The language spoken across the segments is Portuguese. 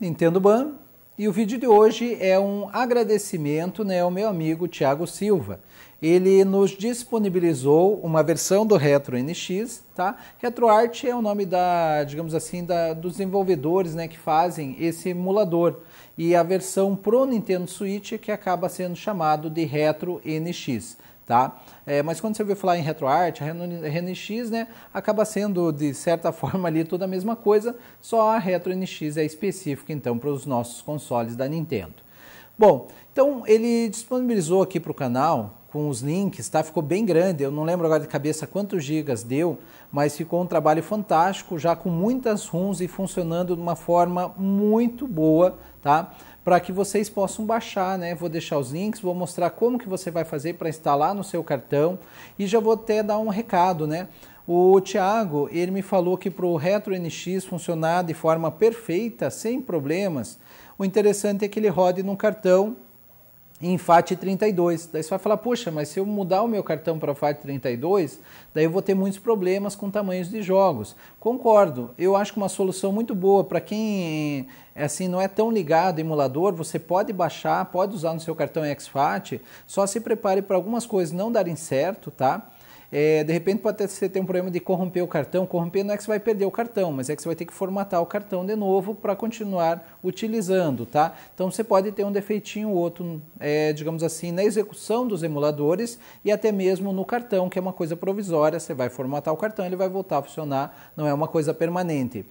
Nintendo Ban. E o vídeo de hoje é um agradecimento né, ao meu amigo Thiago Silva. Ele nos disponibilizou uma versão do Retro NX, tá? RetroArt é o nome da, digamos assim, da, dos desenvolvedores né, que fazem esse emulador. E a versão pro Nintendo Switch é que acaba sendo chamado de Retro NX tá? É, mas quando você vê falar em RetroArt, RetroNX, né, acaba sendo de certa forma ali toda a mesma coisa, só a RetroNX é específica então para os nossos consoles da Nintendo. Bom, então ele disponibilizou aqui para o canal com os links, tá? Ficou bem grande. Eu não lembro agora de cabeça quantos gigas deu, mas ficou um trabalho fantástico, já com muitas ROMs e funcionando de uma forma muito boa, tá? para que vocês possam baixar, né? Vou deixar os links, vou mostrar como que você vai fazer para instalar no seu cartão e já vou até dar um recado, né? O Thiago, ele me falou que para o Retro NX funcionar de forma perfeita, sem problemas, o interessante é que ele rode num cartão em FAT 32. Daí você vai falar, poxa, mas se eu mudar o meu cartão para FAT 32, daí eu vou ter muitos problemas com tamanhos de jogos. Concordo, eu acho que uma solução muito boa para quem é, assim não é tão ligado emulador, você pode baixar, pode usar no seu cartão XFAT, só se prepare para algumas coisas não darem certo, tá? É, de repente pode até você ter um problema de corromper o cartão. Corromper não é que você vai perder o cartão, mas é que você vai ter que formatar o cartão de novo para continuar utilizando, tá? Então você pode ter um defeitinho ou outro, é, digamos assim, na execução dos emuladores e até mesmo no cartão, que é uma coisa provisória. Você vai formatar o cartão, ele vai voltar a funcionar, não é uma coisa permanente.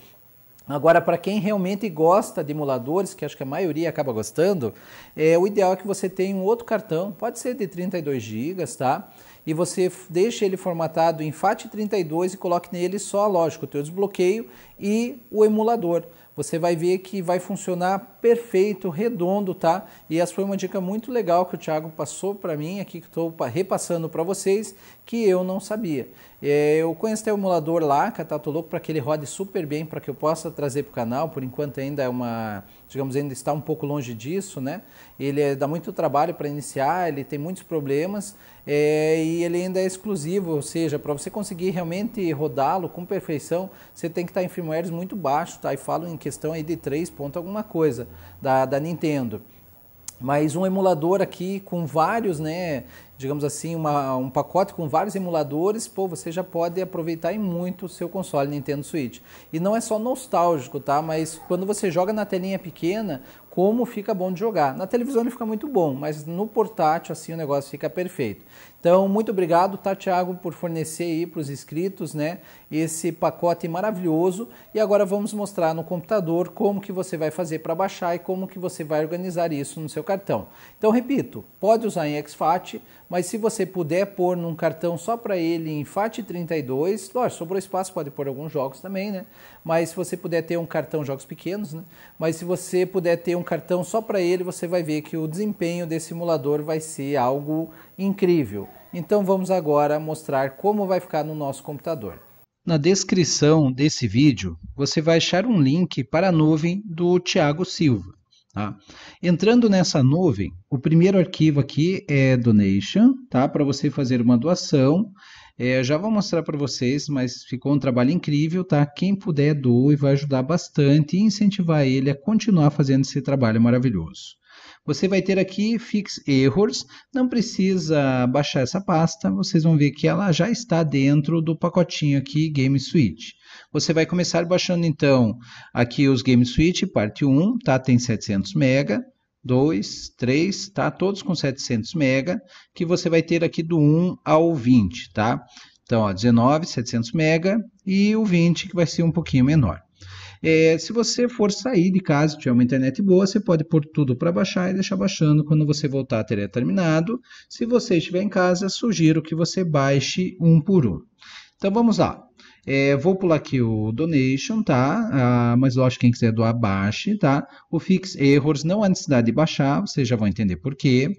Agora, para quem realmente gosta de emuladores, que acho que a maioria acaba gostando, é, o ideal é que você tenha um outro cartão, pode ser de 32 GB, tá? e você deixa ele formatado em FAT32 e coloque nele só, a lógica o teu desbloqueio e o emulador. Você vai ver que vai funcionar perfeito, redondo, tá? E essa foi uma dica muito legal que o Thiago passou para mim aqui, que estou repassando para vocês, que eu não sabia. É, eu conheço o emulador lá, Catato tá, Louco, para que ele rode super bem, para que eu possa trazer para o canal. Por enquanto ainda é uma digamos, ainda está um pouco longe disso, né? Ele é, dá muito trabalho para iniciar, ele tem muitos problemas é, e ele ainda é exclusivo, ou seja, para você conseguir realmente rodá-lo com perfeição, você tem que estar tá em firmwares muito baixo, tá? E falo em questão aí de 3 ponto alguma coisa da, da Nintendo mas um emulador aqui com vários né, digamos assim, uma, um pacote com vários emuladores, pô, você já pode aproveitar e muito o seu console Nintendo Switch. E não é só nostálgico, tá? Mas quando você joga na telinha pequena, como fica bom de jogar. Na televisão ele fica muito bom, mas no portátil assim o negócio fica perfeito. Então, muito obrigado, tá, Thiago, por fornecer aí para os inscritos, né, esse pacote maravilhoso. E agora vamos mostrar no computador como que você vai fazer para baixar e como que você vai organizar isso no seu cartão. Então, repito, pode usar em exFAT, mas se você puder pôr num cartão só para ele em FAT32, lógico, sobrou espaço, pode pôr alguns jogos também, né? Mas se você puder ter um cartão jogos pequenos, né? Mas se você puder ter um cartão só para ele, você vai ver que o desempenho desse simulador vai ser algo incrível. Então vamos agora mostrar como vai ficar no nosso computador. Na descrição desse vídeo, você vai achar um link para a nuvem do Tiago Silva. Tá? Entrando nessa nuvem, o primeiro arquivo aqui é donation, tá? para você fazer uma doação é, já vou mostrar para vocês, mas ficou um trabalho incrível, tá? Quem puder doe e vai ajudar bastante e incentivar ele a continuar fazendo esse trabalho maravilhoso. Você vai ter aqui Fix Errors, não precisa baixar essa pasta, vocês vão ver que ela já está dentro do pacotinho aqui Game Suite. Você vai começar baixando então aqui os Game Suite parte 1, tá? Tem 700 MB. 2, 3, tá? Todos com 700 MB, que você vai ter aqui do 1 ao 20, tá? Então, ó, 19, 700 MB e o 20 que vai ser um pouquinho menor. É, se você for sair de casa e tiver uma internet boa, você pode pôr tudo para baixar e deixar baixando quando você voltar a ter terminado. Se você estiver em casa, sugiro que você baixe um por um. Então vamos lá. É, vou pular aqui o donation, tá? Ah, mas lógico, quem quiser doar, baixe, tá? O fix errors não há necessidade de baixar, vocês já vão entender por quê.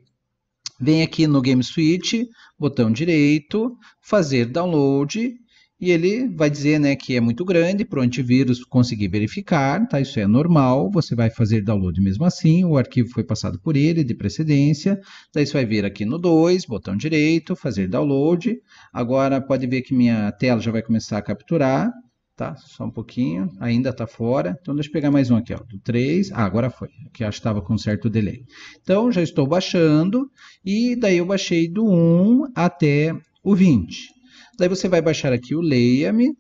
Vem aqui no Game Switch, botão direito, fazer download e ele vai dizer né, que é muito grande para o antivírus conseguir verificar, tá? Isso é normal, você vai fazer download mesmo assim, o arquivo foi passado por ele de precedência. Daí você vai vir aqui no 2, botão direito, fazer download. Agora pode ver que minha tela já vai começar a capturar, tá? Só um pouquinho, ainda está fora. Então deixa eu pegar mais um aqui, ó, do 3. Ah, agora foi, que acho que estava com certo delay. Então já estou baixando e daí eu baixei do 1 até o 20. Daí você vai baixar aqui o Leia-me,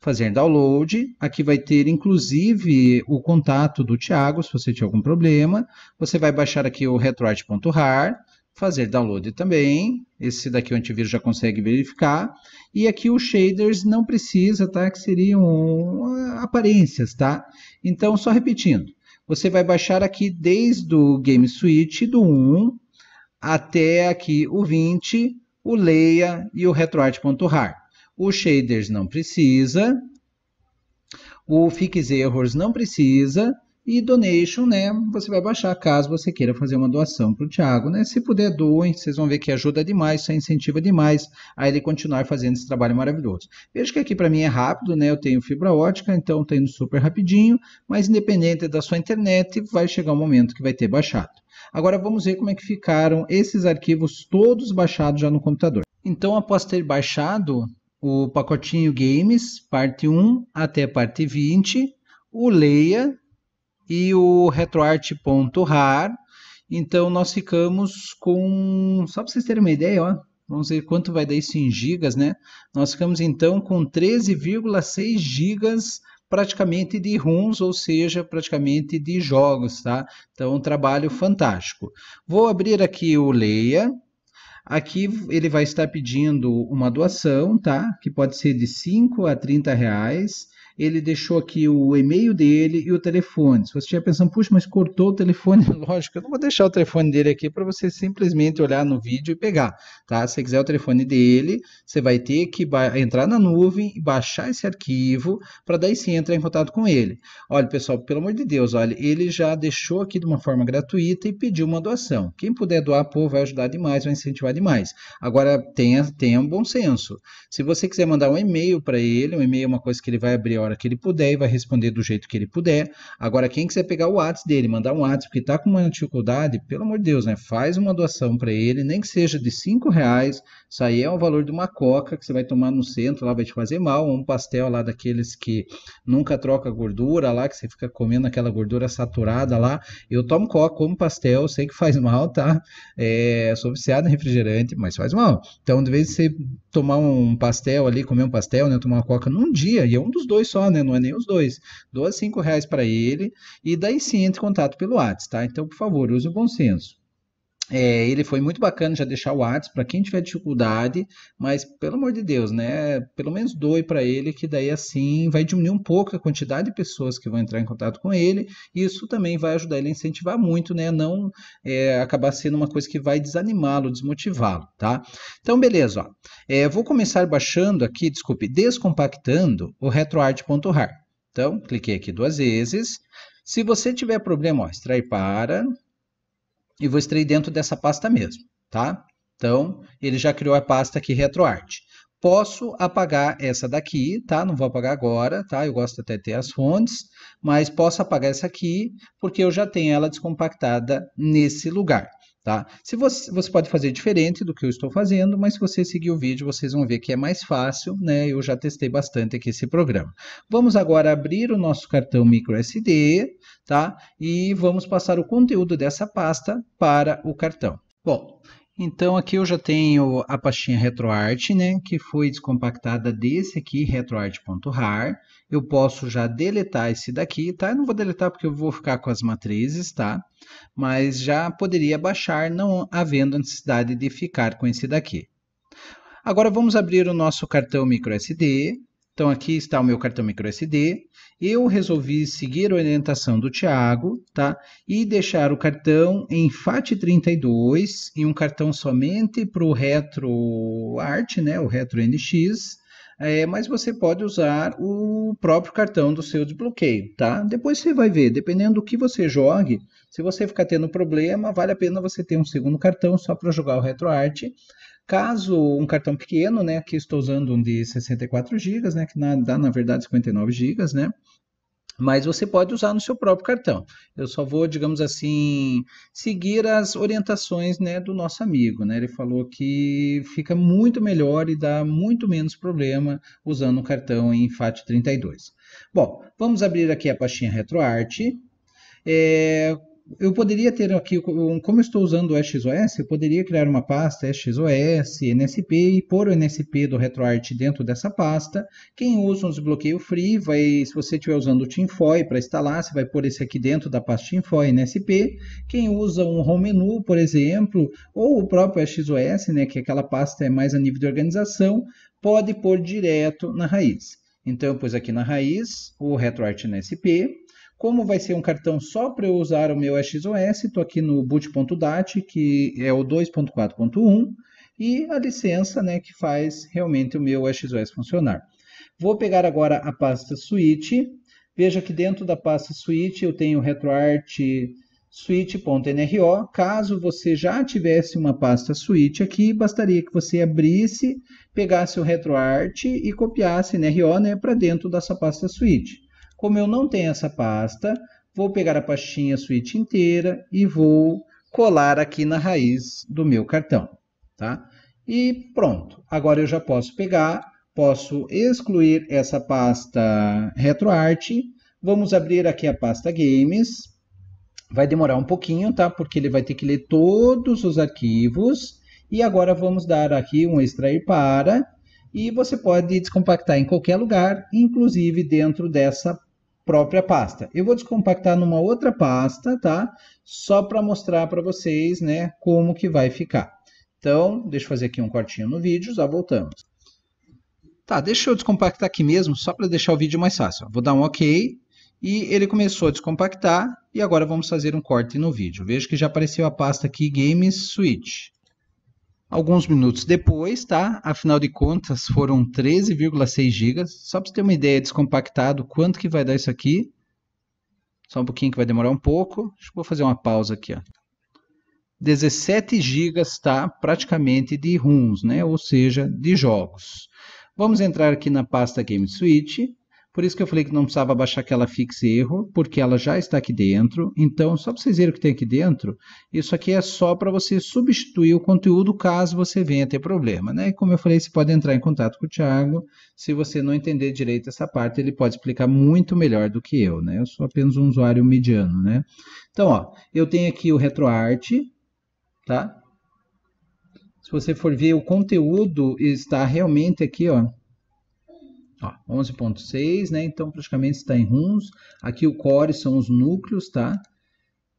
fazer download. Aqui vai ter, inclusive, o contato do Tiago, se você tiver algum problema. Você vai baixar aqui o retroart.rar, fazer download também. Esse daqui o antivírus já consegue verificar. E aqui os shaders não precisa, tá? Que seriam ah, aparências, tá? Então, só repetindo. Você vai baixar aqui desde o Game Suite do 1 até aqui o 20, o Leia e o RetroArt.rar. O Shaders não precisa, o Fix Errors não precisa, e donation, né? Você vai baixar caso você queira fazer uma doação para o Thiago, né? Se puder, doem, vocês vão ver que ajuda demais, isso incentiva demais a ele continuar fazendo esse trabalho maravilhoso. Veja que aqui para mim é rápido, né? Eu tenho fibra ótica, então tá indo super rapidinho, mas independente da sua internet, vai chegar um momento que vai ter baixado. Agora vamos ver como é que ficaram esses arquivos todos baixados já no computador. Então, após ter baixado o pacotinho Games, parte 1 até parte 20, o Leia e o retroart.rar, então nós ficamos com, só para vocês terem uma ideia, ó, vamos ver quanto vai dar isso em gigas, né? Nós ficamos então com 13,6 gigas praticamente de runs, ou seja, praticamente de jogos, tá? Então, um trabalho fantástico. Vou abrir aqui o Leia. Aqui ele vai estar pedindo uma doação, tá? Que pode ser de 5 a 30 reais ele deixou aqui o e-mail dele e o telefone. Se você estiver pensando, puxa, mas cortou o telefone, lógico, eu não vou deixar o telefone dele aqui para você simplesmente olhar no vídeo e pegar, tá? Se você quiser o telefone dele, você vai ter que entrar na nuvem e baixar esse arquivo para daí sim entrar em contato com ele. Olha, pessoal, pelo amor de Deus, olha, ele já deixou aqui de uma forma gratuita e pediu uma doação. Quem puder doar, pô, vai ajudar demais, vai incentivar demais. Agora, tenha, tenha um bom senso. Se você quiser mandar um e-mail para ele, um e-mail é uma coisa que ele vai abrir a hora que ele puder e vai responder do jeito que ele puder. Agora, quem quiser pegar o WhatsApp dele, mandar um WhatsApp, porque está com uma dificuldade, pelo amor de Deus, né? Faz uma doação para ele, nem que seja de 5 reais. Isso aí é o valor de uma coca que você vai tomar no centro, lá vai te fazer mal, ou um pastel lá daqueles que nunca troca gordura lá, que você fica comendo aquela gordura saturada lá. Eu tomo coca, como pastel, sei que faz mal, tá? É, sou viciado em refrigerante, mas faz mal. Então, de vez em você tomar um pastel ali, comer um pastel, né? Tomar uma coca num dia, e é um dos dois só, né? Não é nem os dois. Doa cinco reais para ele, e daí sim entre em contato pelo WhatsApp, tá? Então, por favor, use o bom senso. É, ele foi muito bacana já deixar o WhatsApp para quem tiver dificuldade, mas pelo amor de Deus, né? Pelo menos doe para ele, que daí assim vai diminuir um pouco a quantidade de pessoas que vão entrar em contato com ele. E isso também vai ajudar ele a incentivar muito, né? Não é, acabar sendo uma coisa que vai desanimá-lo, desmotivá-lo, tá? Então, beleza, ó. É, vou começar baixando aqui, desculpe, descompactando o retroart.rar. Então, cliquei aqui duas vezes. Se você tiver problema, ó, extrair para, e vou extrair dentro dessa pasta mesmo, tá? Então, ele já criou a pasta aqui RetroArt. Posso apagar essa daqui, tá? Não vou apagar agora, tá? Eu gosto até de ter as fontes, mas posso apagar essa aqui, porque eu já tenho ela descompactada nesse lugar. Tá? Se você, você pode fazer diferente do que eu estou fazendo, mas se você seguir o vídeo, vocês vão ver que é mais fácil, né? Eu já testei bastante aqui esse programa. Vamos agora abrir o nosso cartão microSD, tá? E vamos passar o conteúdo dessa pasta para o cartão. Bom, então aqui eu já tenho a pastinha RetroArt, né? Que foi descompactada desse aqui, retroart.rar eu posso já deletar esse daqui, tá? Eu não vou deletar porque eu vou ficar com as matrizes, tá? Mas já poderia baixar, não havendo necessidade de ficar com esse daqui. Agora vamos abrir o nosso cartão microSD. Então aqui está o meu cartão microSD. Eu resolvi seguir a orientação do Tiago, tá? E deixar o cartão em FAT32 e um cartão somente para o RetroArt, né? O RetroNX é, mas você pode usar o próprio cartão do seu desbloqueio, tá? Depois você vai ver, dependendo do que você jogue, se você ficar tendo problema, vale a pena você ter um segundo cartão só para jogar o RetroArt. Caso um cartão pequeno, né, Que estou usando um de 64 GB, né, que dá na verdade 59 GB, né? mas você pode usar no seu próprio cartão. Eu só vou, digamos assim, seguir as orientações né, do nosso amigo. Né? Ele falou que fica muito melhor e dá muito menos problema usando o cartão em FAT32. Bom, vamos abrir aqui a pastinha RetroArch. É, eu poderia ter aqui, como eu estou usando o XOS, eu poderia criar uma pasta XOS, NSP e pôr o NSP do RetroArch dentro dessa pasta. Quem usa um desbloqueio free, vai, se você estiver usando o TeamFoy para instalar, você vai pôr esse aqui dentro da pasta TeamFoy NSP. Quem usa um home menu, por exemplo, ou o próprio XOS, né, que aquela pasta é mais a nível de organização, pode pôr direto na raiz. Então, eu pus aqui na raiz o RetroArch NSP, como vai ser um cartão só para eu usar o meu XOS? estou aqui no boot.dat, que é o 2.4.1, e a licença né, que faz realmente o meu XOS funcionar. Vou pegar agora a pasta switch. Veja que dentro da pasta switch eu tenho retroart switch.nro. Caso você já tivesse uma pasta switch aqui, bastaria que você abrisse, pegasse o retroart e copiasse nro né, para dentro dessa pasta switch. Como eu não tenho essa pasta, vou pegar a pastinha suíte inteira e vou colar aqui na raiz do meu cartão, tá? E pronto, agora eu já posso pegar, posso excluir essa pasta RetroArt. vamos abrir aqui a pasta Games, vai demorar um pouquinho, tá? Porque ele vai ter que ler todos os arquivos, e agora vamos dar aqui um extrair para, e você pode descompactar em qualquer lugar, inclusive dentro dessa própria pasta. Eu vou descompactar numa outra pasta, tá? Só para mostrar para vocês, né, como que vai ficar. Então, deixa eu fazer aqui um cortinho no vídeo, já voltamos. Tá, deixa eu descompactar aqui mesmo, só para deixar o vídeo mais fácil. Vou dar um OK e ele começou a descompactar e agora vamos fazer um corte no vídeo. Vejo que já apareceu a pasta aqui Games Switch alguns minutos depois, tá? Afinal de contas, foram 13,6 GB. Só para você ter uma ideia descompactado, quanto que vai dar isso aqui? Só um pouquinho que vai demorar um pouco. Deixa eu fazer uma pausa aqui, ó. 17 GB tá praticamente de RUMs, né? Ou seja, de jogos. Vamos entrar aqui na pasta Game Switch por isso que eu falei que não precisava baixar aquela fixe erro, porque ela já está aqui dentro. Então, só para vocês verem o que tem aqui dentro, isso aqui é só para você substituir o conteúdo caso você venha ter problema. Né? E como eu falei, você pode entrar em contato com o Thiago. Se você não entender direito essa parte, ele pode explicar muito melhor do que eu. Né? Eu sou apenas um usuário mediano. Né? Então, ó, eu tenho aqui o RetroArt. Tá? Se você for ver, o conteúdo está realmente aqui, ó, 11.6, né? Então praticamente está em runs. Aqui o core são os núcleos, tá?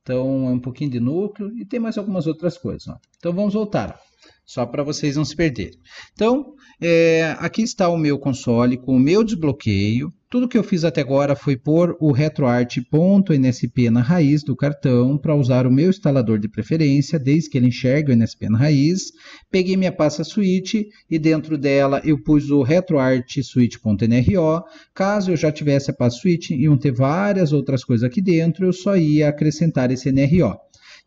Então é um pouquinho de núcleo e tem mais algumas outras coisas. Ó. Então vamos voltar, só para vocês não se perderem. Então é, aqui está o meu console com o meu desbloqueio. Tudo que eu fiz até agora foi pôr o retroart.nsp na raiz do cartão para usar o meu instalador de preferência, desde que ele enxergue o NSP na raiz. Peguei minha pasta switch e dentro dela eu pus o retroartswitch.nro. Caso eu já tivesse a pasta switch e iam ter várias outras coisas aqui dentro, eu só ia acrescentar esse NRO.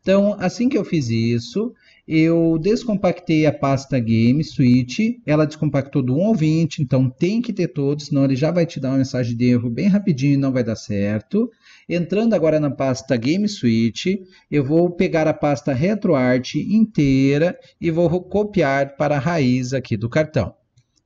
Então, assim que eu fiz isso, eu descompactei a pasta game switch, ela descompactou do 1 ao 20, então tem que ter todos, senão ele já vai te dar uma mensagem de erro bem rapidinho e não vai dar certo. Entrando agora na pasta game switch, eu vou pegar a pasta retroart inteira e vou copiar para a raiz aqui do cartão.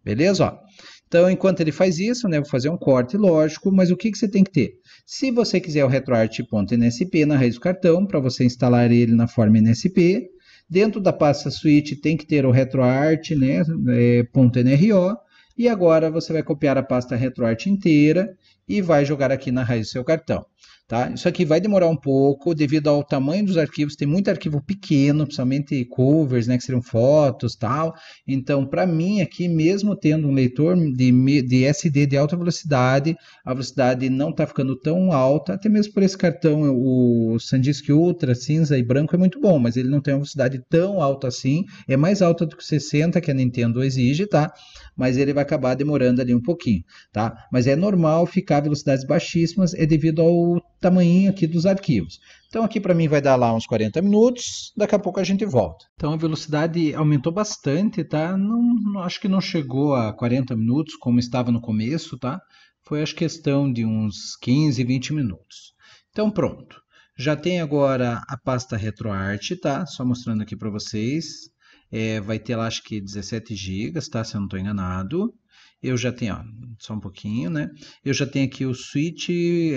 Beleza? Ó. Então, enquanto ele faz isso, né, vou fazer um corte, lógico, mas o que, que você tem que ter? Se você quiser o retroart.nsp na raiz do cartão, para você instalar ele na forma NSP, Dentro da pasta suite tem que ter o RetroArt, né, é, .nro, e agora você vai copiar a pasta RetroArt inteira e vai jogar aqui na raiz do seu cartão. Tá? Isso aqui vai demorar um pouco devido ao tamanho dos arquivos, tem muito arquivo pequeno, principalmente covers, né, que seriam fotos tal. Então, para mim aqui, mesmo tendo um leitor de, de SD de alta velocidade, a velocidade não está ficando tão alta, até mesmo por esse cartão, o SanDisk Ultra, cinza e branco é muito bom, mas ele não tem uma velocidade tão alta assim, é mais alta do que 60 que a Nintendo exige, tá? Mas ele vai acabar demorando ali um pouquinho, tá? Mas é normal ficar velocidades baixíssimas, é devido ao tamanhinho aqui dos arquivos. Então aqui para mim vai dar lá uns 40 minutos, daqui a pouco a gente volta. Então a velocidade aumentou bastante, tá? Não, não acho que não chegou a 40 minutos como estava no começo, tá? Foi acho questão de uns 15, 20 minutos. Então pronto. Já tem agora a pasta RetroArch, tá? Só mostrando aqui para vocês. É, vai ter lá acho que 17 GB, tá? Se eu não estou enganado eu já tenho, ó, só um pouquinho, né? Eu já tenho aqui o switch,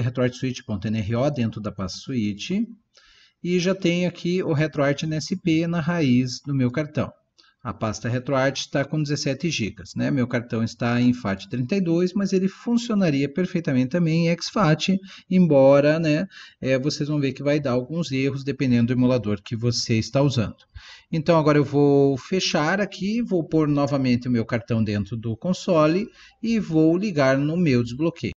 retroartSwitch.nro dentro da pasta switch, e já tenho aqui o Retroart NSP na raiz do meu cartão. A pasta RetroArt está com 17 GB, né? Meu cartão está em FAT32, mas ele funcionaria perfeitamente também em XFAT, embora, né, é, vocês vão ver que vai dar alguns erros dependendo do emulador que você está usando. Então agora eu vou fechar aqui, vou pôr novamente o meu cartão dentro do console e vou ligar no meu desbloqueio.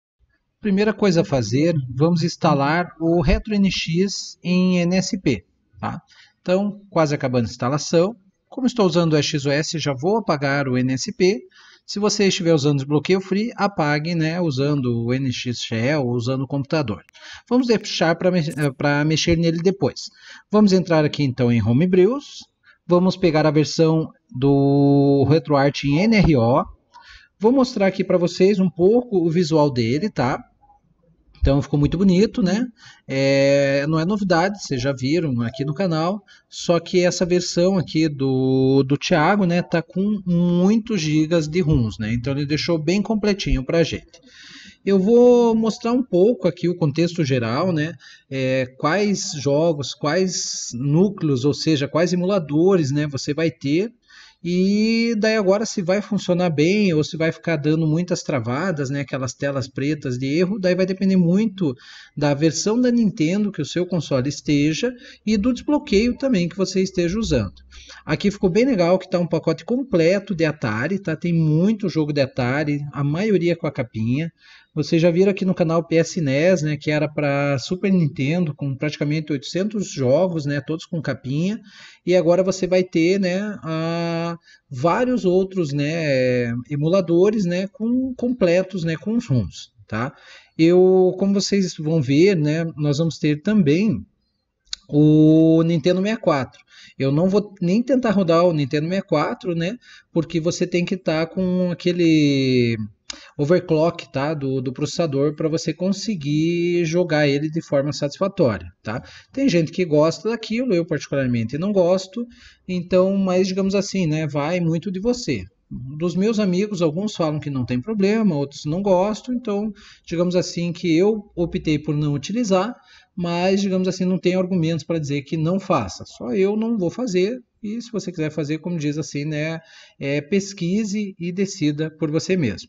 Primeira coisa a fazer, vamos instalar o RetroNX em NSP. Tá? Então, quase acabando a instalação. Como estou usando o XOS, já vou apagar o NSP. Se você estiver usando o desbloqueio free, apague né, usando o NX Shell ou usando o computador. Vamos deixar para eh, mexer nele depois. Vamos entrar aqui então em Homebrews Vamos pegar a versão do RetroArt em NRO. Vou mostrar aqui para vocês um pouco o visual dele, tá? Então ficou muito bonito, né? É, não é novidade, vocês já viram aqui no canal. Só que essa versão aqui do, do Thiago, né, tá com muitos gigas de ROMs, né? Então ele deixou bem completinho pra gente. Eu vou mostrar um pouco aqui o contexto geral, né? É, quais jogos, quais núcleos, ou seja, quais emuladores, né? Você vai ter e daí agora se vai funcionar bem ou se vai ficar dando muitas travadas, né, aquelas telas pretas de erro, daí vai depender muito da versão da Nintendo que o seu console esteja e do desbloqueio também que você esteja usando. Aqui ficou bem legal que está um pacote completo de Atari, tá? Tem muito jogo de Atari, a maioria com a capinha. Vocês já viram aqui no canal PS NES, né, que era para Super Nintendo, com praticamente 800 jogos, né, todos com capinha. E agora você vai ter, né, a, vários outros, né, emuladores, né, com completos, né, com os ROMs, tá? Eu, como vocês vão ver, né, nós vamos ter também o Nintendo 64. Eu não vou nem tentar rodar o Nintendo 64, né? Porque você tem que estar tá com aquele overclock tá? do, do processador para você conseguir jogar ele de forma satisfatória. Tá? Tem gente que gosta daquilo, eu particularmente não gosto, então, mas digamos assim, né? vai muito de você. Dos meus amigos, alguns falam que não tem problema, outros não gostam, então, digamos assim, que eu optei por não utilizar, mas, digamos assim, não tem argumentos para dizer que não faça. Só eu não vou fazer, e se você quiser fazer, como diz assim, né, é, pesquise e decida por você mesmo.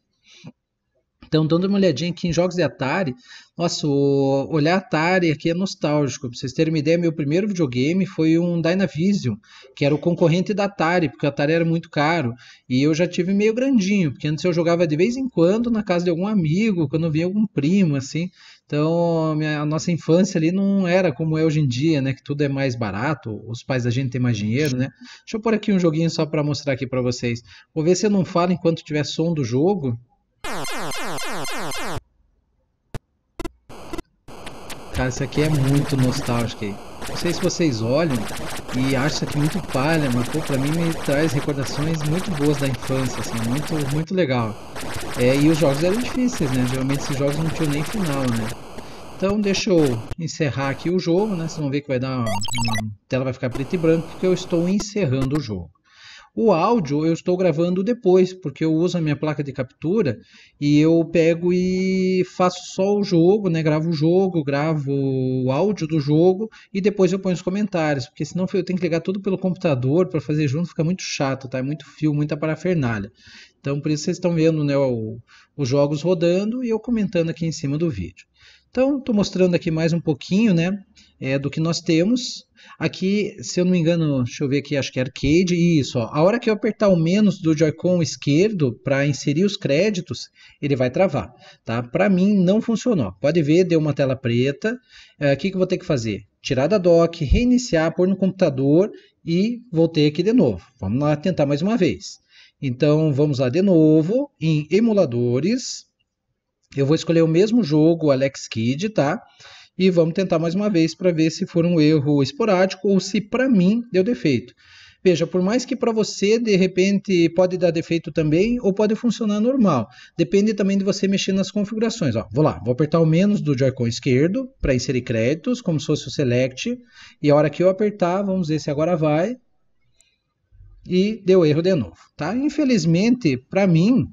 Então, dando uma olhadinha aqui em jogos de Atari, nossa, olhar Atari aqui é nostálgico. Pra vocês terem uma ideia, meu primeiro videogame foi um Dynavision, que era o concorrente da Atari, porque a Atari era muito caro. E eu já tive meio grandinho, porque antes eu jogava de vez em quando na casa de algum amigo, quando via algum primo, assim. Então, a, minha, a nossa infância ali não era como é hoje em dia, né? Que tudo é mais barato, os pais da gente têm mais dinheiro, né? Deixa eu pôr aqui um joguinho só para mostrar aqui para vocês. Vou ver se eu não falo enquanto tiver som do jogo. Cara, isso aqui é muito nostálgico. Não sei se vocês olham e acham isso aqui muito palha, mas pô, pra mim me traz recordações muito boas da infância, assim, muito, muito legal. É, e os jogos eram difíceis, né? Geralmente esses jogos não tinham nem final, né? Então deixa eu encerrar aqui o jogo, né? Vocês vão ver que vai dar. A tela vai ficar preto e branco, porque eu estou encerrando o jogo. O áudio eu estou gravando depois, porque eu uso a minha placa de captura e eu pego e faço só o jogo, né? Gravo o jogo, gravo o áudio do jogo e depois eu ponho os comentários, porque senão eu tenho que ligar tudo pelo computador para fazer junto, fica muito chato, tá? É muito fio, muita parafernália. Então por isso vocês estão vendo, né, o, os jogos rodando e eu comentando aqui em cima do vídeo. Então estou mostrando aqui mais um pouquinho, né? é, do que nós temos. Aqui, se eu não me engano, deixa eu ver aqui, acho que é arcade. Isso, ó. a hora que eu apertar o menos do Joy-Con esquerdo para inserir os créditos, ele vai travar. Tá? Para mim, não funcionou. Pode ver, deu uma tela preta. É, o é, que, que eu vou ter que fazer? Tirar da dock, reiniciar, pôr no computador e voltei aqui de novo. Vamos lá tentar mais uma vez. Então, vamos lá de novo em emuladores. Eu vou escolher o mesmo jogo, Alex Kid, tá? e vamos tentar mais uma vez para ver se for um erro esporádico ou se para mim deu defeito. Veja, por mais que para você de repente pode dar defeito também ou pode funcionar normal. Depende também de você mexer nas configurações. Ó, vou lá, vou apertar o menos do Joy-Con esquerdo para inserir créditos, como se fosse o Select. E a hora que eu apertar, vamos ver se agora vai. E deu erro de novo, tá? Infelizmente, para mim,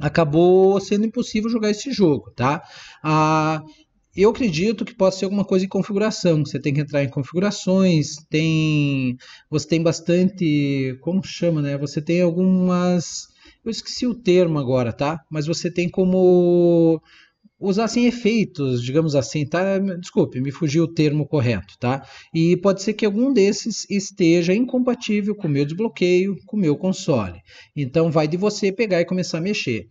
acabou sendo impossível jogar esse jogo, tá? Ah, eu acredito que possa ser alguma coisa em configuração. Você tem que entrar em configurações, tem. Você tem bastante. Como chama, né? Você tem algumas. Eu esqueci o termo agora, tá? Mas você tem como usar sem efeitos, digamos assim, tá? Desculpe, me fugiu o termo correto, tá? E pode ser que algum desses esteja incompatível com o meu desbloqueio, com o meu console. Então vai de você pegar e começar a mexer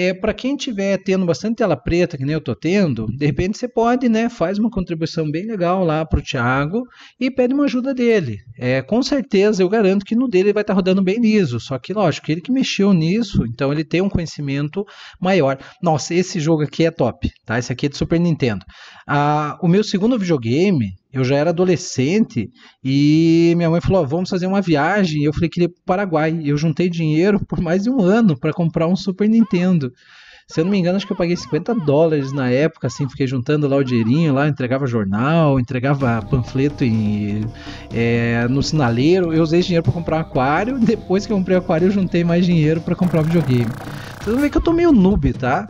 é, para quem tiver tendo bastante tela preta, que nem eu tô tendo, de repente você pode, né, faz uma contribuição bem legal lá para o Thiago e pede uma ajuda dele. É, com certeza eu garanto que no dele vai estar tá rodando bem liso, só que lógico, ele que mexeu nisso, então ele tem um conhecimento maior. Nossa, esse jogo aqui é top, tá? Esse aqui é de Super Nintendo. Ah, o meu segundo videogame eu já era adolescente e minha mãe falou: vamos fazer uma viagem. Eu falei que iria para o Paraguai. Eu juntei dinheiro por mais de um ano para comprar um Super Nintendo. Se eu não me engano, acho que eu paguei 50 dólares na época, assim, fiquei juntando lá o dinheirinho, lá entregava jornal, entregava panfleto em, é, no sinaleiro. Eu usei dinheiro para comprar um aquário. Depois que eu comprei o aquário, eu juntei mais dinheiro para comprar um videogame. Vocês vão ver que eu tô meio noob, tá?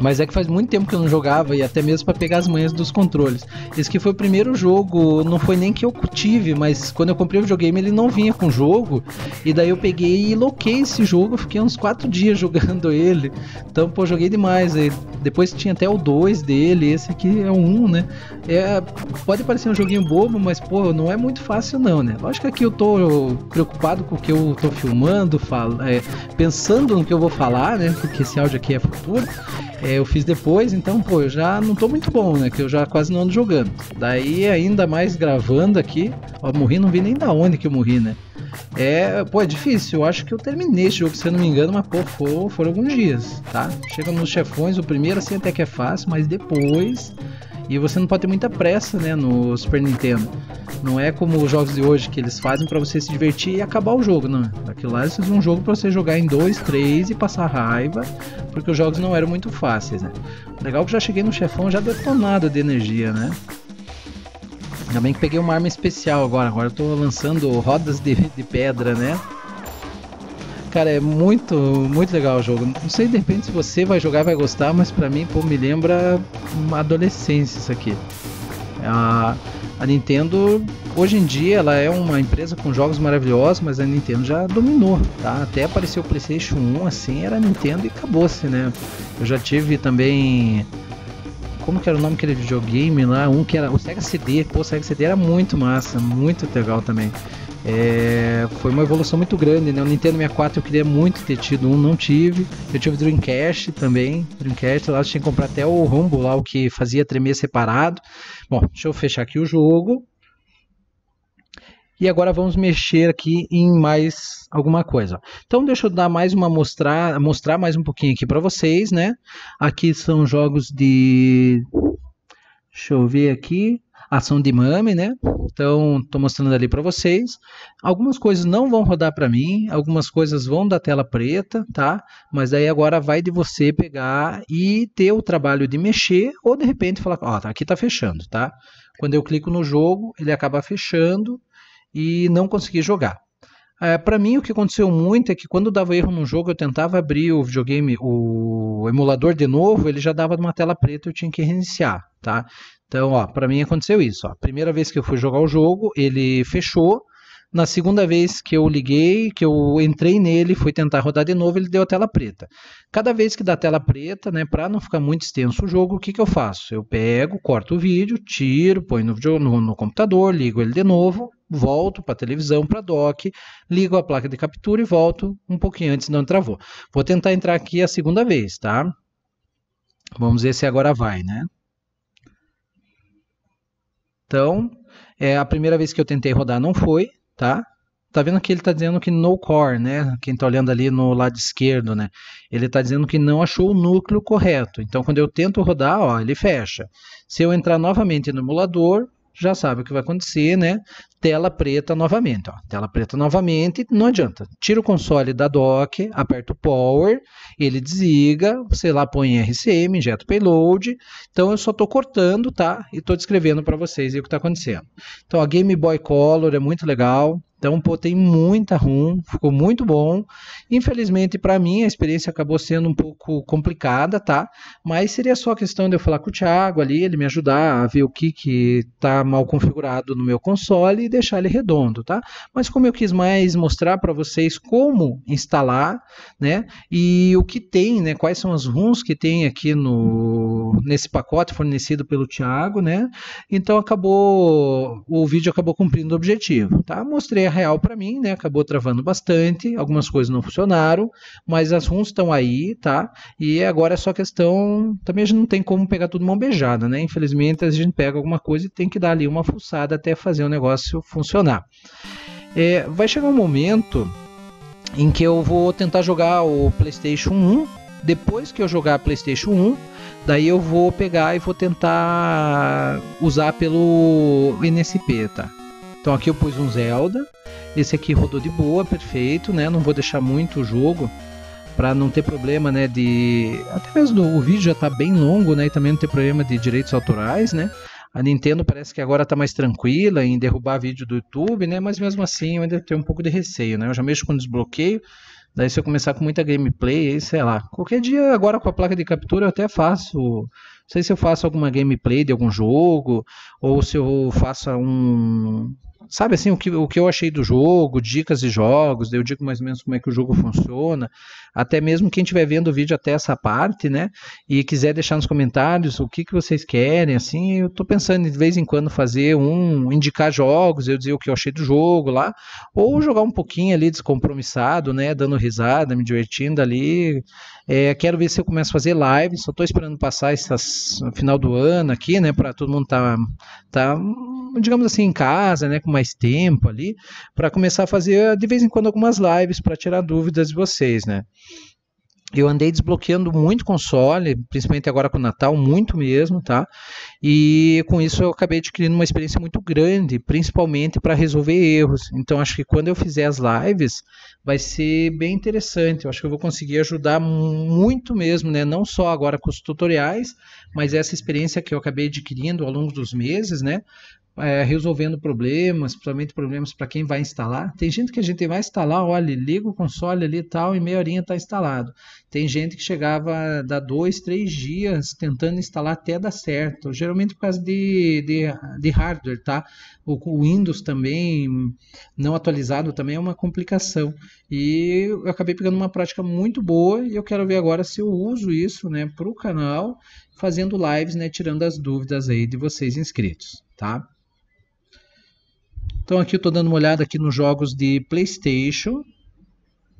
Mas é que faz muito tempo que eu não jogava e até mesmo para pegar as manhas dos controles. Esse que foi o primeiro jogo, não foi nem que eu tive, mas quando eu comprei o videogame ele não vinha com jogo. E daí eu peguei e loquei esse jogo, fiquei uns 4 dias jogando ele. Então, pô, joguei demais. E depois tinha até o 2 dele, esse aqui é o 1, né? É, pode parecer um joguinho bobo, mas pô, não é muito fácil não, né? Lógico que aqui eu tô preocupado com o que eu tô filmando, falo, é, pensando no que eu vou falar, né? Porque esse áudio aqui é futuro. É, eu fiz depois, então, pô, eu já não tô muito bom, né? Que eu já quase não ando jogando. Daí, ainda mais gravando aqui, ó, morri, não vi nem da onde que eu morri, né? É, pô, é difícil. Eu acho que eu terminei esse jogo, se eu não me engano, mas pô, foram, foram alguns dias, tá? Chega nos chefões, o primeiro assim até que é fácil, mas depois e você não pode ter muita pressa, né, no Super Nintendo. Não é como os jogos de hoje que eles fazem para você se divertir e acabar o jogo, não. Aquilo lá eles fizeram um jogo para você jogar em dois, três e passar raiva, porque os jogos não eram muito fáceis, né. Legal que já cheguei no chefão já detonado de energia, né. Ainda bem que peguei uma arma especial agora. Agora eu tô lançando rodas de, de pedra, né? Cara, é muito, muito legal o jogo. Não sei de repente se você vai jogar vai gostar, mas para mim, pô, me lembra uma adolescência isso aqui. A, a Nintendo, hoje em dia, ela é uma empresa com jogos maravilhosos, mas a Nintendo já dominou, tá? Até apareceu o PlayStation 1, assim, era Nintendo e acabou-se, né? Eu já tive também como que era o nome daquele videogame lá, um que era o Sega CD, pô, o Sega CD era muito massa, muito legal também. É, foi uma evolução muito grande, né? O Nintendo 64 eu queria muito ter tido um, não tive. Eu tive o Dreamcast também. Dreamcast lá tinha que comprar até o rombo lá, o que fazia tremer separado. Bom, deixa eu fechar aqui o jogo. E agora vamos mexer aqui em mais alguma coisa. Então deixa eu dar mais uma mostrar, mostrar mais um pouquinho aqui para vocês, né? Aqui são jogos de Deixa eu ver aqui ação de mame, né? Então, estou mostrando ali para vocês. Algumas coisas não vão rodar para mim, algumas coisas vão da tela preta, tá? Mas daí agora vai de você pegar e ter o trabalho de mexer ou de repente falar, ó, oh, aqui está fechando, tá? Quando eu clico no jogo, ele acaba fechando e não consegui jogar. É, para mim, o que aconteceu muito é que quando dava erro num jogo, eu tentava abrir o videogame, o emulador de novo, ele já dava uma tela preta, e eu tinha que reiniciar, tá? Então, ó, para mim aconteceu isso. Ó. Primeira vez que eu fui jogar o jogo, ele fechou. Na segunda vez que eu liguei, que eu entrei nele, fui tentar rodar de novo, ele deu a tela preta. Cada vez que dá tela preta, né, para não ficar muito extenso o jogo, o que, que eu faço? Eu pego, corto o vídeo, tiro, põe no, no, no computador, ligo ele de novo, volto para televisão, para dock, ligo a placa de captura e volto um pouquinho antes, não travou. Vou tentar entrar aqui a segunda vez, tá? Vamos ver se agora vai, né? Então, é, a primeira vez que eu tentei rodar não foi, tá? Tá vendo que ele está dizendo que no core, né? Quem está olhando ali no lado esquerdo, né? Ele está dizendo que não achou o núcleo correto. Então, quando eu tento rodar, ó, ele fecha. Se eu entrar novamente no emulador, já sabe o que vai acontecer, né? Tela preta novamente, ó. Tela preta novamente, não adianta. Tira o console da dock, aperta o power, ele desliga, sei lá, põe RCM, injeta o payload. Então eu só estou cortando, tá? E estou descrevendo para vocês o que está acontecendo. Então a Game Boy Color é muito legal. Então, pô, tem muita rum, ficou muito bom. Infelizmente, para mim, a experiência acabou sendo um pouco complicada, tá? Mas seria só questão de eu falar com o Thiago ali, ele me ajudar a ver o que que tá mal configurado no meu console e deixar ele redondo, tá? Mas como eu quis mais mostrar para vocês como instalar, né? E o que tem, né? Quais são as rums que tem aqui no nesse pacote fornecido pelo Thiago, né? Então acabou o vídeo acabou cumprindo o objetivo, tá? Mostrei é real para mim, né? Acabou travando bastante, algumas coisas não funcionaram, mas as runs estão aí, tá? E agora é só questão. Também a gente não tem como pegar tudo mão beijada, né? Infelizmente a gente pega alguma coisa e tem que dar ali uma fuçada até fazer o negócio funcionar. É, vai chegar um momento em que eu vou tentar jogar o PlayStation 1. Depois que eu jogar PlayStation 1, daí eu vou pegar e vou tentar usar pelo NSP, tá? Então aqui eu pus um Zelda. Esse aqui rodou de boa, perfeito, né? Não vou deixar muito o jogo para não ter problema, né, de até mesmo o vídeo já tá bem longo, né, e também não ter problema de direitos autorais, né? A Nintendo parece que agora tá mais tranquila em derrubar vídeo do YouTube, né? Mas mesmo assim eu ainda tenho um pouco de receio, né? Eu já mexo com desbloqueio, daí se eu começar com muita gameplay, aí sei lá. Qualquer dia agora com a placa de captura eu até faço não sei se eu faço alguma gameplay de algum jogo, ou se eu faço um, sabe assim, o que, o que eu achei do jogo, dicas de jogos, eu digo mais ou menos como é que o jogo funciona, até mesmo quem estiver vendo o vídeo até essa parte, né, e quiser deixar nos comentários o que, que vocês querem, assim, eu estou pensando de vez em quando fazer um, indicar jogos, eu dizer o que eu achei do jogo lá, ou jogar um pouquinho ali descompromissado, né, dando risada, me divertindo ali, é, quero ver se eu começo a fazer live, só estou esperando passar esse final do ano aqui, né, para todo mundo tá, tá, digamos assim, em casa, né, com uma mais tempo ali para começar a fazer de vez em quando algumas lives para tirar dúvidas de vocês, né? Eu andei desbloqueando muito console, principalmente agora com o Natal, muito mesmo, tá? E com isso eu acabei adquirindo uma experiência muito grande, principalmente para resolver erros. Então acho que quando eu fizer as lives, vai ser bem interessante. Eu acho que eu vou conseguir ajudar muito mesmo, né? Não só agora com os tutoriais, mas essa experiência que eu acabei adquirindo ao longo dos meses, né? é, resolvendo problemas, principalmente problemas para quem vai instalar. Tem gente que a gente vai instalar, olha, liga o console ali e tal, e meia horinha está instalado. Tem gente que chegava da dois, três dias tentando instalar até dar certo, geralmente por causa de, de, de hardware, tá? O, o Windows também, não atualizado também é uma complicação. E eu acabei pegando uma prática muito boa e eu quero ver agora se eu uso isso, né, para o canal, fazendo lives, né, tirando as dúvidas aí de vocês inscritos, tá? Então aqui eu estou dando uma olhada aqui nos jogos de PlayStation.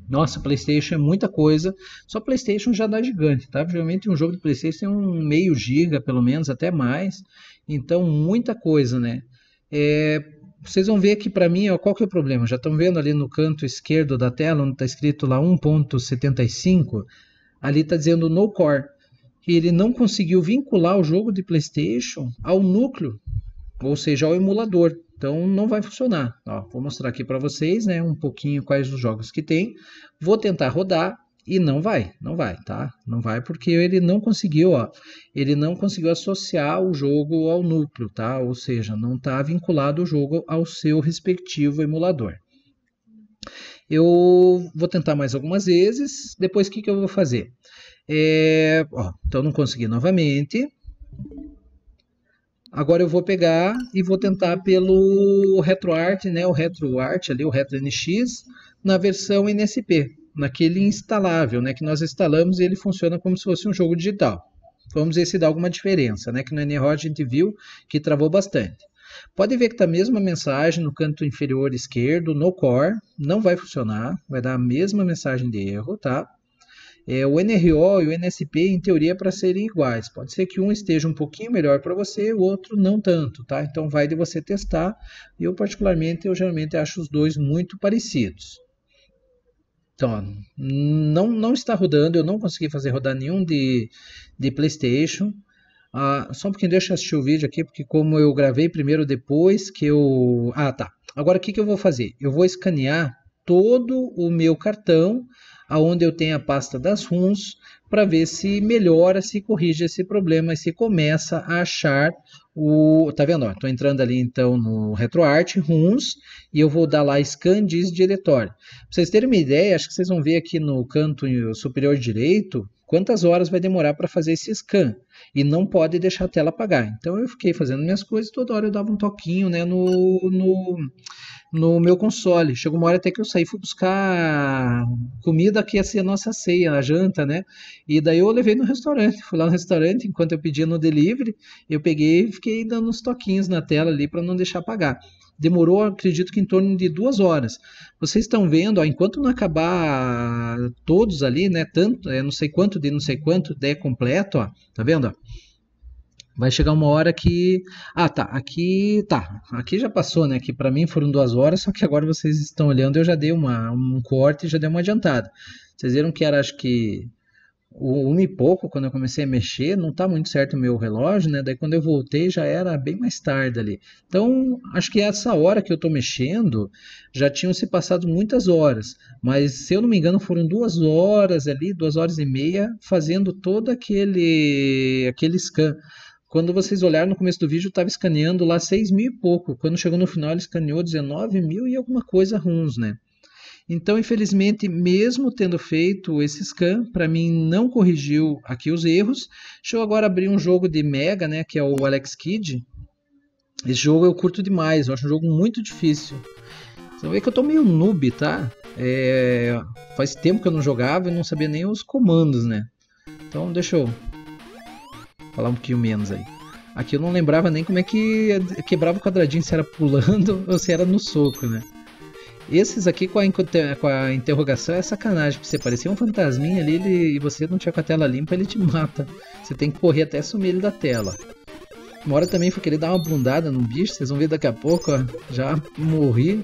Nossa, PlayStation é muita coisa. Só PlayStation já dá gigante, tá? Geralmente um jogo de PlayStation tem é um meio giga, pelo menos, até mais. Então muita coisa, né? É, vocês vão ver aqui para mim ó, qual que é o problema. Já estão vendo ali no canto esquerdo da tela, onde está escrito lá 1.75, ali está dizendo no core, que ele não conseguiu vincular o jogo de PlayStation ao núcleo, ou seja, ao emulador. Então não vai funcionar. Ó, vou mostrar aqui para vocês né, um pouquinho quais os jogos que tem. Vou tentar rodar e não vai, não vai, tá? Não vai porque ele não conseguiu, ó, ele não conseguiu associar o jogo ao núcleo, tá? Ou seja, não está vinculado o jogo ao seu respectivo emulador. Eu vou tentar mais algumas vezes. Depois, o que, que eu vou fazer? É, ó, então, não consegui novamente. Agora eu vou pegar e vou tentar pelo RetroArt, né? O RetroArt ali, o RetroNX, na versão NSP, naquele instalável, né? Que nós instalamos e ele funciona como se fosse um jogo digital. Vamos ver se dá alguma diferença, né? Que no NROD a gente viu que travou bastante. Pode ver que está a mesma mensagem no canto inferior esquerdo, no core, não vai funcionar, vai dar a mesma mensagem de erro, tá? É, o NRO e o NSP, em teoria, é para serem iguais. Pode ser que um esteja um pouquinho melhor para você, o outro não tanto, tá? Então vai de você testar. Eu, particularmente, eu geralmente acho os dois muito parecidos. Então, não, não está rodando, eu não consegui fazer rodar nenhum de, de PlayStation. Ah, só um pouquinho, deixa eu assistir o vídeo aqui, porque como eu gravei primeiro depois que eu... Ah, tá. Agora, o que, que eu vou fazer? Eu vou escanear todo o meu cartão aonde eu tenho a pasta das runs, para ver se melhora, se corrige esse problema e se começa a achar o... Tá vendo? Estou entrando ali então no RetroArt, runs, e eu vou dar lá scan diz diretório. Para vocês terem uma ideia, acho que vocês vão ver aqui no canto superior direito, quantas horas vai demorar para fazer esse scan e não pode deixar a tela apagar. Então eu fiquei fazendo minhas coisas, toda hora eu dava um toquinho né, no, no, no meu console. Chegou uma hora até que eu saí fui buscar comida que ia ser a nossa ceia, a janta, né? E daí eu levei no restaurante, fui lá no restaurante enquanto eu pedia no delivery, eu peguei e fiquei dando uns toquinhos na tela ali para não deixar apagar demorou, acredito que em torno de duas horas. Vocês estão vendo, ó, enquanto não acabar todos ali, né? Tanto, é, não sei quanto de não sei quanto der completo, ó, tá vendo? Ó? Vai chegar uma hora que. Ah, tá. Aqui. Tá. Aqui já passou, né? Aqui para mim foram duas horas, só que agora vocês estão olhando, eu já dei uma, um corte e já dei uma adiantada. Vocês viram que era, acho que o uma e pouco, quando eu comecei a mexer, não tá muito certo o meu relógio, né? Daí quando eu voltei já era bem mais tarde ali. Então, acho que essa hora que eu tô mexendo, já tinham se passado muitas horas. Mas, se eu não me engano, foram duas horas ali, duas horas e meia, fazendo todo aquele, aquele scan. Quando vocês olharam no começo do vídeo, eu estava escaneando lá 6 mil e pouco. Quando chegou no final, ele escaneou 19 mil e alguma coisa runs, né? Então, infelizmente, mesmo tendo feito esse scan, para mim não corrigiu aqui os erros. Deixa eu agora abrir um jogo de Mega, né, que é o Alex Kid. Esse jogo eu curto demais, eu acho um jogo muito difícil. Você vê que eu tô meio noob, tá? É... Faz tempo que eu não jogava e não sabia nem os comandos, né? Então deixa eu falar um pouquinho menos aí. Aqui eu não lembrava nem como é que quebrava o quadradinho, se era pulando ou se era no soco, né? Esses aqui com a, com a interrogação é sacanagem, porque você parecia um fantasminha ali ele, e você não tinha com a tela limpa, ele te mata. Você tem que correr até sumir ele da tela. Uma hora também foi querer dar uma bundada no bicho, vocês vão ver daqui a pouco, ó. Já morri.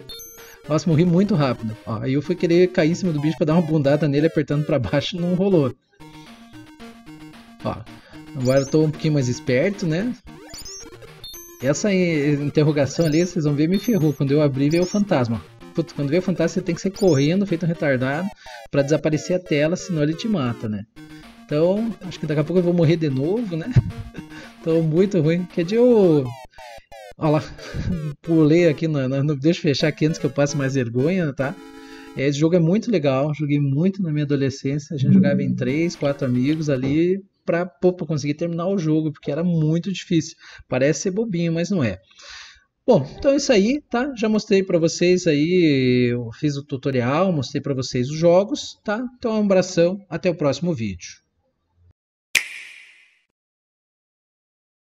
Nossa, morri muito rápido. Ó, aí eu fui querer cair em cima do bicho pra dar uma bundada nele, apertando pra baixo, não rolou. Ó, agora eu tô um pouquinho mais esperto, né? Essa interrogação ali, vocês vão ver, me ferrou. Quando eu abri, veio o fantasma quando vê o fantasma, você tem que ser correndo, feito um retardado, para desaparecer a tela, senão ele te mata, né? Então, acho que daqui a pouco eu vou morrer de novo, né? então, muito ruim. Que dizer, eu. Olha lá, pulei aqui, no, no, deixa eu fechar aqui antes que eu passe mais vergonha, tá? É, esse jogo é muito legal, joguei muito na minha adolescência. A gente uhum. jogava em três, quatro amigos ali para conseguir terminar o jogo, porque era muito difícil. Parece ser bobinho, mas não é. Bom, então é isso aí, tá? Já mostrei para vocês aí, eu fiz o tutorial, mostrei para vocês os jogos, tá? Então, um abração, até o próximo vídeo.